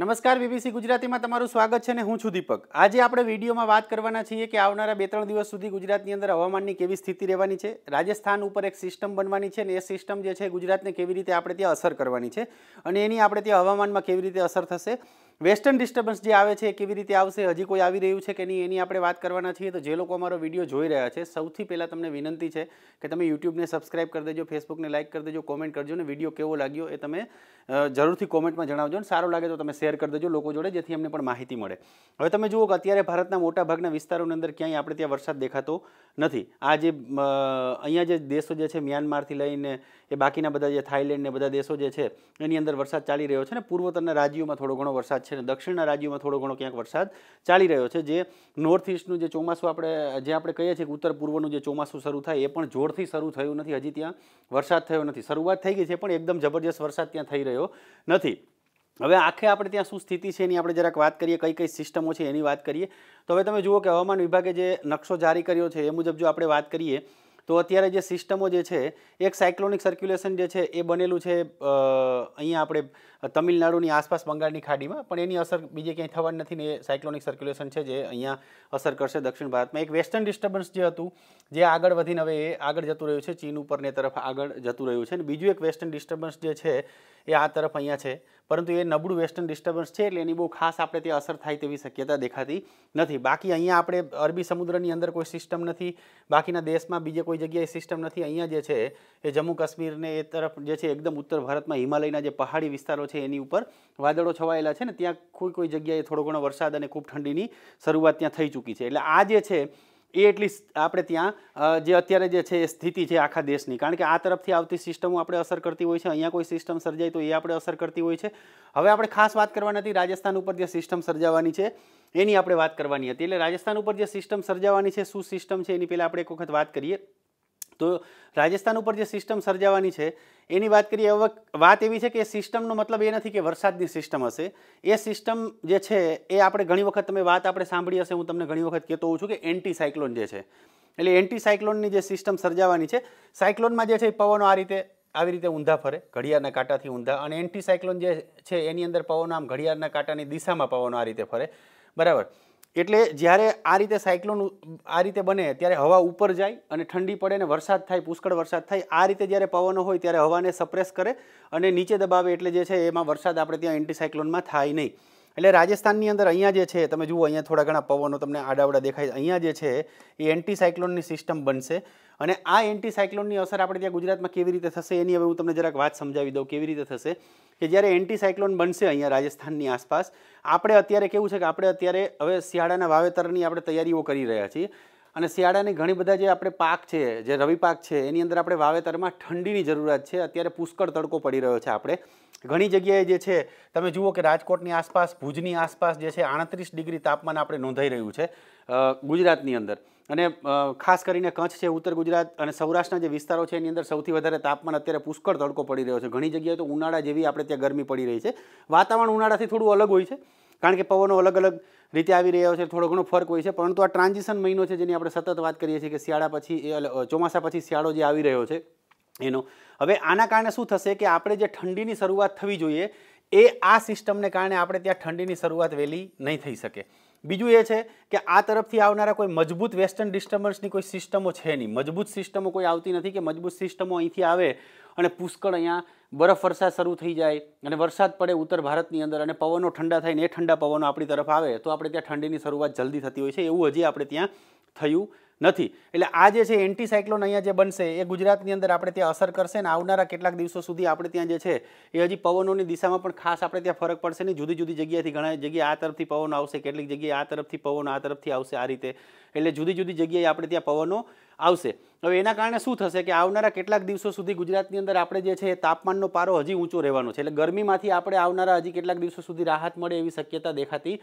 નમસ્કાર બીબીસી ગુજરાતીમાં તમારું સ્વાગત છે અને હું છું દીપક આજે આપણે વિડીયોમાં વાત કરવાના છીએ કે આવનારા બે ત્રણ દિવસ સુધી ગુજરાતની અંદર હવામાનની કેવી સ્થિતિ રહેવાની છે રાજસ્થાન ઉપર એક સિસ્ટમ બનવાની છે અને એ સિસ્ટમ જે છે ગુજરાતને કેવી રીતે આપણે ત્યાં અસર કરવાની છે અને એની આપણે ત્યાં હવામાનમાં કેવી રીતે અસર થશે વેસ્ટર્ન ડિસ્ટર્બન્સ જે આવે છે કેવી રીતે આવશે હજી કોઈ આવી રહ્યું છે કે નહીં એની આપણે વાત કરવાના છીએ તો જે લોકો અમારો વિડીયો જોઈ રહ્યા છે સૌથી પહેલાં તમને વિનંતી છે કે તમે યુટ્યુબને સબસ્ક્રાઇબ કરી દેજો ફેસબુકને લાઇક કરી દેજો કોમેન્ટ કરજો ને વિડીયો કેવો લાગ્યો એ તમે જરૂરથી કોમેન્ટમાં જણાવજો અને સારો લાગે તો તમે શેર કરી દેજો લોકો જોડે જેથી અમને પણ માહિતી મળે હવે તમે જુઓ કે અત્યારે ભારતના મોટાભાગના વિસ્તારોની અંદર ક્યાંય આપણે ત્યાં વરસાદ દેખાતો નથી આ જે અહીંયા જે દેશો જે છે મ્યાનમારથી લઈને એ બાકીના બધા જે થાઇલેન્ડ ને બધા દેશો જે છે એની અંદર વરસાદ ચાલી રહ્યો છે ને પૂર્વોત્તરના રાજ્યોમાં થોડો ઘણો વરસાદ છે ને દક્ષિણના રાજ્યોમાં થોડો ઘણો ક્યાંક વરસાદ ચાલી રહ્યો છે જે નોર્થ ઇસ્ટનું જે ચોમાસું આપણે જે આપણે કહીએ છીએ કે ઉત્તર પૂર્વનું જે ચોમાસું શરૂ થાય એ પણ જોરથી શરૂ થયું નથી હજી ત્યાં વરસાદ થયો નથી શરૂઆત થઈ ગઈ છે પણ એકદમ જબરજસ્ત વરસાદ ત્યાં થઈ રહ્યો નથી હવે આખે આપણે ત્યાં શું સ્થિતિ છે એની આપણે જરાક વાત કરીએ કઈ કઈ સિસ્ટમો છે એની વાત કરીએ તો હવે તમે જુઓ કે હવામાન વિભાગે જે નકશો જારી કર્યો છે એ મુજબ જો આપણે વાત કરીએ તો અત્યારે જે સિસ્ટમો જે છે એક સાયક્લોનિક સર્ક્યુલેશન જે છે એ બનેલું છે અહીંયા આપણે તમિલનાડુની આસપાસ બંગાળની ખાડીમાં પણ એની અસર બીજે ક્યાંય થવા નથી ને એ સાયક્લોનિક સર્ક્યુલેશન છે જે અહીંયા અસર કરશે દક્ષિણ ભારતમાં એક વેસ્ટર્ન ડિસ્ટર્બન્સ જે હતું જે આગળ વધીને હવે એ આગળ જતું રહ્યું છે ચીન ઉપર ને તરફ આગળ જતું રહ્યું છે અને બીજું એક વેસ્ટર્ન ડિસ્ટર્બન્સ જે છે એ આ તરફ અહીંયા છે પરંતુ એ નબળું વેસ્ટર્ન ડિસ્ટર્બન્સ છે એટલે એની બહુ ખાસ આપણે તે અસર થાય તેવી શક્યતા દેખાતી નથી બાકી અહીંયા આપણે અરબી સમુદ્રની અંદર કોઈ સિસ્ટમ નથી બાકીના દેશમાં બીજે કોઈ જગ્યાએ સિસ્ટમ નથી અહીંયા જે છે એ જમ્મુ કાશ્મીરને એ તરફ જે છે એકદમ ઉત્તર ભારતમાં હિમાલયના જે પહાડી વિસ્તારો છે એની ઉપર વાદળો છવાયેલા છે ને ત્યાં કોઈ કોઈ જગ્યાએ થોડો ઘણો વરસાદ અને ખૂબ ઠંડીની શરૂઆત ત્યાં થઈ ચૂકી છે એટલે આ જે છે એ એટલી આપણે ત્યાં જે અત્યારે જે છે એ સ્થિતિ છે આખા દેશની કારણ કે આ તરફથી આવતી સિસ્ટમો આપણે અસર કરતી હોય છે અહીંયા કોઈ સિસ્ટમ સર્જાય તો એ આપણે અસર કરતી હોય છે હવે આપણે ખાસ વાત કરવાની હતી રાજસ્થાન ઉપર જે સિસ્ટમ સર્જાવાની છે એની આપણે વાત કરવાની હતી એટલે રાજસ્થાન ઉપર જે સિસ્ટમ સર્જાવાની છે શું સિસ્ટમ છે એની પહેલાં આપણે એક વખત વાત કરીએ તો રાજસ્થાન ઉપર જે સિસ્ટમ સર્જાવાની છે એની વાત કરીએ હવે વાત એવી છે કે એ સિસ્ટમનો મતલબ એ નથી કે વરસાદની સિસ્ટમ હશે એ સિસ્ટમ જે છે એ આપણે ઘણી વખત તમે વાત આપણે સાંભળી હશે હું તમને ઘણી વખત કહેતો હોઉં છું કે એન્ટી સાયક્લોન જે છે એટલે એન્ટી સાયક્લોનની જે સિસ્ટમ સર્જાવાની છે સાયક્લોનમાં જે છે એ પવનો આ રીતે આવી રીતે ઊંધા ફરે ઘડિયાળના કાંટાથી ઊંધા અને એન્ટી સાયક્લોન જે છે એની અંદર પવનો આમ ઘડિયાળના કાંટાની દિશામાં પવનો આ રીતે ફરે બરાબર એટલે જ્યારે આ રીતે સાયક્લોન આ રીતે બને ત્યારે હવા ઉપર જાય અને ઠંડી પડે અને વરસાદ થાય પુષ્કળ વરસાદ થાય આ રીતે જ્યારે પવનો હોય ત્યારે હવાને સપ્રેસ કરે અને નીચે દબાવે એટલે જે છે એમાં વરસાદ આપણે ત્યાં એન્ટીસાયક્લોનમાં થાય નહીં એટલે રાજસ્થાનની અંદર અહીંયા જે છે તમે જુઓ અહીંયા થોડા ઘણા પવનો તમને આડાવડા દેખાય અહીંયા જે છે એ એન્ટીસાયક્લોનની સિસ્ટમ બનશે અને આ એન્ટીસાયક્લોનની અસર આપણે ત્યાં ગુજરાતમાં કેવી રીતે થશે એની હવે હું તમને જરાક વાત સમજાવી દઉં કેવી રીતે થશે કે જ્યારે એન્ટીસાયક્લોન બનશે અહીંયા રાજસ્થાનની આસપાસ આપણે અત્યારે કેવું છે કે આપણે અત્યારે હવે શિયાળાના વાવેતરની આપણે તૈયારીઓ કરી રહ્યા છીએ અને શિયાળાની ઘણી બધા જે આપણે પાક છે જે રવિ પાક છે એની અંદર આપણે વાવેતરમાં ઠંડીની જરૂરિયાત છે અત્યારે પુષ્કળ તડકો પડી રહ્યો છે આપણે ઘણી જગ્યાએ જે છે તમે જુઓ કે રાજકોટની આસપાસ ભુજની આસપાસ જે છે આડત્રીસ ડિગ્રી તાપમાન આપણે નોંધાઈ રહ્યું છે ગુજરાતની અંદર અને ખાસ કરીને કચ્છ છે ઉત્તર ગુજરાત અને સૌરાષ્ટ્રના જે વિસ્તારો છે એની અંદર સૌથી વધારે તાપમાન અત્યારે પુષ્કળ તડકો પડી રહ્યો છે ઘણી જગ્યાએ તો ઉનાળા જેવી આપણે ત્યાં ગરમી પડી રહી છે વાતાવરણ ઉનાળાથી થોડું અલગ હોય છે કારણ કે પવનો અલગ અલગ રીતે આવી રહ્યા છે થોડો ઘણો ફરક હોય છે પરંતુ આ ટ્રાન્ઝિશન મહિનો છે જેની આપણે સતત વાત કરીએ છીએ કે શિયાળા પછી એ ચોમાસા પછી શિયાળો જે આવી રહ્યો છે એનો હવે આના કારણે શું થશે કે આપણે જે ઠંડીની શરૂઆત થવી જોઈએ એ આ સિસ્ટમને કારણે આપણે ત્યાં ઠંડીની શરૂઆત વહેલી નહીં થઈ શકે બીજું એ છે કે આ તરફથી આવનારા કોઈ મજબૂત વેસ્ટર્ન ડિસ્ટર્બન્સની કોઈ સિસ્ટમો છે નહીં મજબૂત સિસ્ટમો કોઈ આવતી નથી કે મજબૂત સિસ્ટમો અહીંથી આવે અને પુષ્કળ અહીંયા બરફ વરસાદ શરૂ થઈ જાય અને વરસાદ પડે ઉત્તર ભારતની અંદર અને પવનો ઠંડા થાય ને એ ઠંડા પવનો આપણી તરફ આવે તો આપણે ત્યાં ઠંડીની શરૂઆત જલ્દી થતી હોય છે એવું હજી આપણે ત્યાં થયું નથી એટલે આ જે છે એન્ટીસાયક્લોન અહીંયા જે બનશે એ ગુજરાતની અંદર આપણે ત્યાં અસર કરશે અને આવનારા કેટલાક દિવસો સુધી આપણે ત્યાં જે છે એ હજી પવનોની દિશામાં પણ ખાસ આપણે ત્યાં ફરક પડશે નહીં જુદી જુદી જગ્યાએથી ઘણા જગ્યાએ આ તરફથી પવન આવશે કેટલીક જગ્યાએ આ તરફથી પવન આ તરફથી આવશે આ રીતે એટલે જુદી જુદી જગ્યાએ આપણે ત્યાં પવનો આવશે હવે એના કારણે શું થશે કે આવનારા કેટલાક દિવસો સુધી ગુજરાતની અંદર આપણે જે છે તાપમાનનો પારો હજી ઊંચો રહેવાનો છે એટલે ગરમીમાંથી આપણે આવનારા હજી કેટલાક દિવસો સુધી રાહત મળે એવી શક્યતા દેખાતી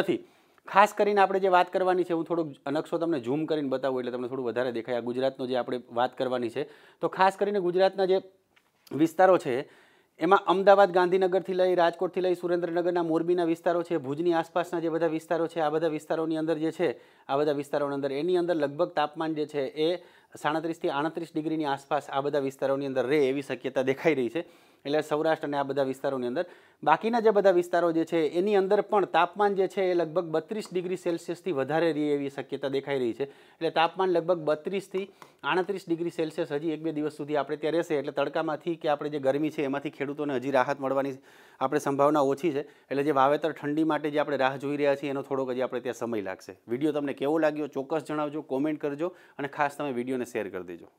નથી ખાસ કરીને આપણે જે વાત કરવાની છે હું થોડોક નકશો તમને ઝૂમ કરીને બતાવું એટલે તમને થોડું વધારે દેખાય આ ગુજરાતનો જે આપણે વાત કરવાની છે તો ખાસ કરીને ગુજરાતના જે વિસ્તારો છે એમાં અમદાવાદ ગાંધીનગરથી લઈ રાજકોટથી લઈ સુરેન્દ્રનગરના મોરબીના વિસ્તારો છે ભુજની આસપાસના જે બધા વિસ્તારો છે આ બધા વિસ્તારોની અંદર જે છે આ બધા વિસ્તારોની અંદર એની અંદર લગભગ તાપમાન જે છે એ સાડત્રીસથી આડત્રીસ ડિગ્રીની આસપાસ આ બધા વિસ્તારોની અંદર રહે એવી શક્યતા દેખાઈ રહી છે એટલે સૌરાષ્ટ્ર અને આ બધા વિસ્તારોની અંદર બાકીના જે બધા વિસ્તારો જે છે એની અંદર પણ તાપમાન જે છે એ લગભગ બત્રીસ ડિગ્રી સેલ્સિયસથી વધારે રહી એવી શક્યતા દેખાઈ રહી છે એટલે તાપમાન લગભગ બત્રીસથી આડત્રીસ ડિગ્રી સેલ્સિયસ હજી એક બે દિવસ સુધી આપણે ત્યાં રહેશે એટલે તડકામાંથી કે આપણે જે ગરમી છે એમાંથી ખેડૂતોને હજી રાહત મળવાની આપણે સંભાવના ઓછી છે એટલે જે વાવેતર ઠંડી માટે જે આપણે રાહ જોઈ રહ્યા છીએ એનો થોડોક હજી આપણે ત્યાં સમય લાગશે વિડીયો તમને કેવો લાગ્યો ચોક્કસ જણાવજો કોમેન્ટ કરજો અને ખાસ તમે વિડીયોને શેર કરી દેજો